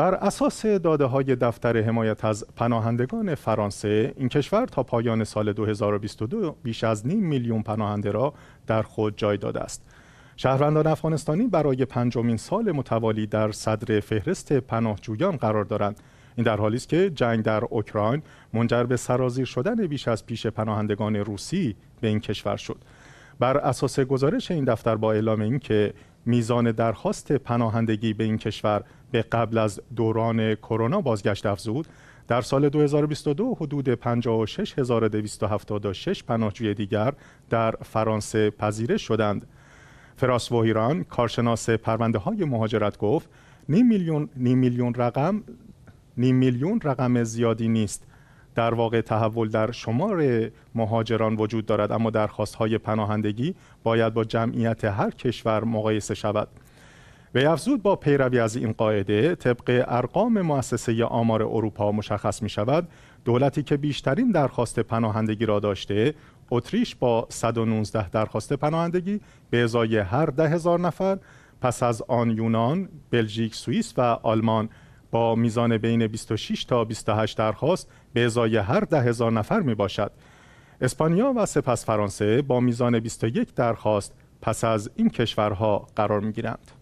بر اساس داده های دفتر حمایت از پناهندگان فرانسه این کشور تا پایان سال 2022 بیش از نیم میلیون پناهنده را در خود جای داده است شهروندان افغانستانی برای پنجمین سال متوالی در صدر فهرست پناهجویان قرار دارند این در حالی است که جنگ در اوکراین منجر به سرازیر شدن بیش از پیش پناهندگان روسی به این کشور شد بر اساس گزارش این دفتر با اعلام اینکه میزان درخواست پناهندگی به این کشور به قبل از دوران کرونا بازگشت افزود در سال 2022 حدود 56276 پناهجوی دیگر در فرانسه پذیرش شدند. فراس ایران، کارشناس پرونده های مهاجرت گفت نیم میلیون نیم میلیون رقم نیم میلیون رقم زیادی نیست در واقع تحول در شمار مهاجران وجود دارد اما درخواست های پناهندگی باید با جمعیت هر کشور مقایسه شود و افزود با پیروی از این قاعده طبق ارقام مؤسسه آمار اروپا مشخص می شود دولتی که بیشترین درخواست پناهندگی را داشته اتریش با 119 درخواست پناهندگی به ازای هر ده هزار نفر پس از آن یونان، بلژیک، سوئیس و آلمان با میزان بین 26 تا 28 درخواست به ازای هر ده هزار نفر می باشد. اسپانیا و سپس فرانسه با میزان 21 درخواست پس از این کشورها قرار می گیرند.